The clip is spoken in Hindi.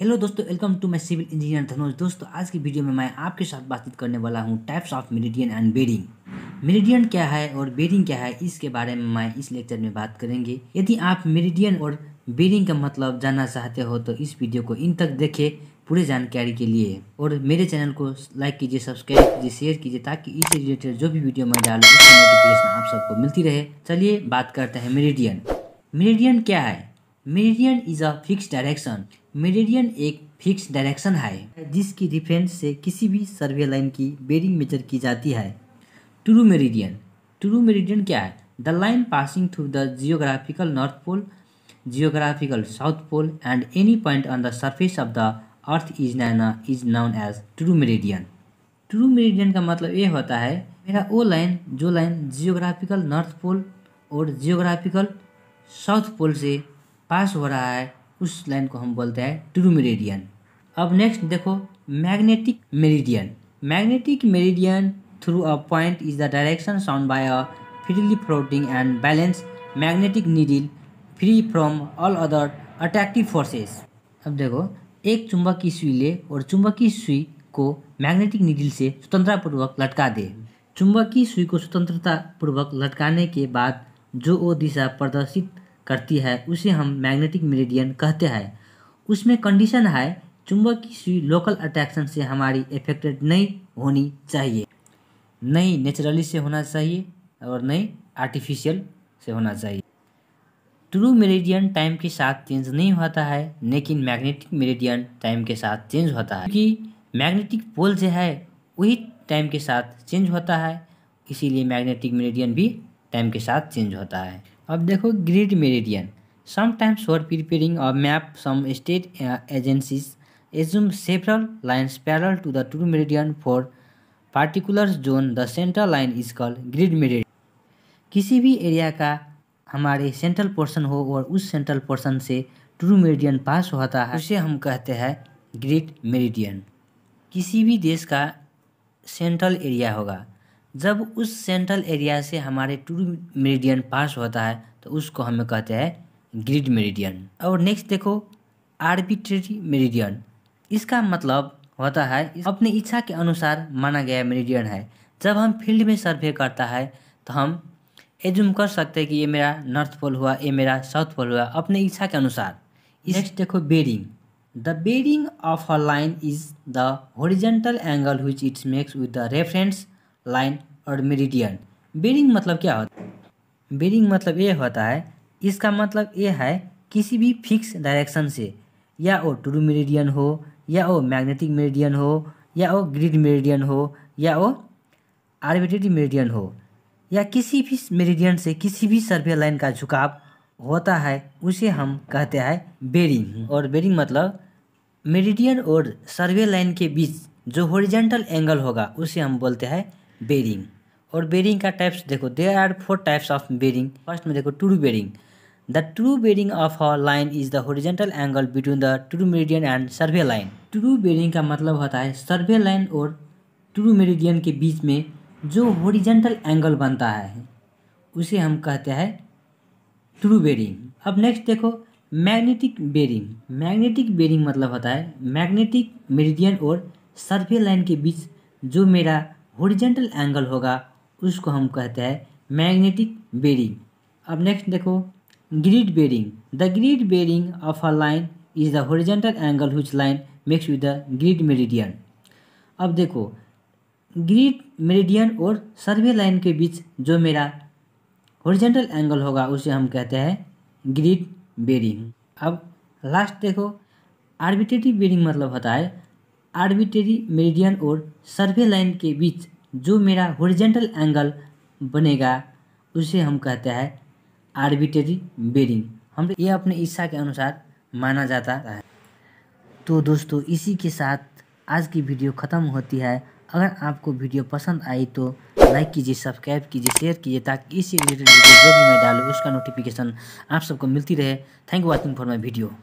हेलो दोस्तों welcome to my civil engineer Dhanoj दोस्तों आज की वीडियो में मैं आपके साथ बातचीत करने वाला हूँ types of meridian and bearing meridian क्या है और बेरिंग क्या है इसके बारे में मैं इस लेक्चर में बात करेंगे यदि आप मेरिडियन और बेरिंग का मतलब जानना चाहते हो तो इस वीडियो को इन तक देखें पूरे जानकारी के लिए और मेरे चैनल को लाइक कीजिए सब्सक्राइब कीजिए शेयर कीजिए ताकि इससे रिलेटेड जो भी वीडियो मैं डालू उसकी नोटिफिकेशन आप सबको मिलती रहे चलिए बात करते हैं मेरिडियन मेरिडियन क्या है meridian is a fix direction meridian एक फिक्स डायरेक्शन है जिसकी रिफरेंस से किसी भी सर्वे लाइन की बेरिंग मेजर की जाती है ट्रू मेरिडियन ट्रू मेरिडियन क्या है the line passing through the geographical north pole geographical south pole and any point on the surface of the earth is नैना is known as true meridian true meridian का मतलब ये होता है मेरा वो लाइन जो लाइन जियोग्राफिकल नॉर्थ पोल और जियोग्राफिकल साउथ पोल से पास हो रहा है उस लाइन को हम बोलते हैं ट्रू मेरिडियन अब नेक्स्ट देखो magnetic meridian magnetic meridian through a point is the direction shown by a freely floating and balance magnetic needle free from all other attractive forces अब देखो एक चुंबकीय सुई ले और चुंबकीय सुई को मैग्नेटिक नीडिल से स्वतंत्रतापूर्वक लटका दे चुंबकीय सुई को स्वतंत्रतापूर्वक लटकाने के बाद जो वो दिशा प्रदर्शित करती है उसे हम मैग्नेटिक मेरिडियन कहते हैं उसमें कंडीशन है की सुई लोकल अट्रैक्शन से हमारी इफेक्टेड नहीं होनी चाहिए नहीं नेचुरली से होना चाहिए और नहीं आर्टिफिशियल से होना चाहिए ट्रू मेरिडियन टाइम के साथ चेंज नहीं होता है लेकिन मैग्नेटिक मेरिडियन टाइम के साथ चेंज होता है क्योंकि मैग्नेटिक पोल जो है वही टाइम के साथ चेंज होता है इसीलिए मैग्नेटिक मेरिडियन भी टाइम के साथ चेंज होता है अब देखो grid meridian sometimes for preparing a map some state agencies assume several lines parallel to the true meridian for particular zone the central line is call grid meridian किसी भी एरिया का हमारे सेंट्रल पोर्सन हो और उस सेंट्रल पोर्सन से ट्रू मेरेडियन पास होता है उसे हम कहते हैं ग्रिड मेरेडियन किसी भी देश का सेंट्रल एरिया होगा जब उस सेंट्रल एरिया से हमारे टू मेरिडियन पास होता है तो उसको हमें कहते हैं ग्रिड मेरिडियन और नेक्स्ट देखो आर्बिट्रेरी मेरिडियन इसका मतलब होता है अपनी इच्छा के अनुसार माना गया मेरिडियन है जब हम फील्ड में सर्वे करता है तो हम एजुम कर सकते हैं कि ये मेरा नॉर्थ पोल हुआ ये मेरा साउथ पोल हुआ अपने इच्छा के अनुसार नेक्स्ट देखो bearing the bearing of a line is the horizontal angle which its makes with the reference line और मेरिडियन बेरिंग मतलब क्या होता है बेरिंग मतलब ये होता है इसका मतलब ये है किसी भी फिक्स डायरेक्शन से या वो ट्रू मेरिडियन हो या वो मैग्नेटिक मेरिडियन हो या वो ग्रिड मेरिडियन हो या वो आर्बिटरी मेरिडियन हो या किसी भी मेरिडियन से किसी भी सर्वे लाइन का झुकाव होता है उसे हम कहते हैं बेरिंग हम्म। और बेरिंग मतलब मेरिडियन और सर्वे लाइन के बीच जो हॉरिजेंटल एंगल होगा उसे हम बोलते हैं बेरिंग और बेरिंग का टाइप्स देखो there are four types of bearing first में देखो true bearing the true bearing of a line is the horizontal angle between the true meridian and survey line true bearing का मतलब होता है सर्वे लाइन और ट्रू मेरिडियन के बीच में जो होरिजेंटल एंगल बनता है उसे हम कहते हैं ट्रू बेरिंग अब नेक्स्ट देखो मैग्नेटिक बेरिंग मैग्नेटिक बेरिंग मतलब होता है मैग्नेटिक मेरिडियन और सर्वे लाइन के बीच जो मेरा होरिजेंटल एंगल होगा उसको हम कहते हैं मैग्नेटिक बेरिंग अब नेक्स्ट देखो grid bearing the grid bearing of a line is the horizontal angle which line makes with the grid meridian अब देखो ग्रिड मेरिडियन और सर्वे लाइन के बीच जो मेरा होरिजेंटल एंगल होगा उसे हम कहते हैं ग्रिड बेरिंग अब लास्ट देखो आर्बिटेटिव बेरिंग मतलब होता है आर्बिटरी मेरिडियन और सर्वे लाइन के बीच जो मेरा होरिजेंटल एंगल बनेगा उसे हम कहते हैं आर्बिटरी बेरिंग हम ये अपने इच्छा के अनुसार माना जाता है तो दोस्तों इसी के साथ आज की वीडियो ख़त्म होती है अगर आपको वीडियो पसंद आई तो लाइक कीजिए सब्सक्राइब कीजिए शेयर कीजिए ताकि इसी रिलेटेड वीडियो जो भी मैं डालूँ उसका नोटिफिकेशन आप सबको मिलती रहे thank you watching for my video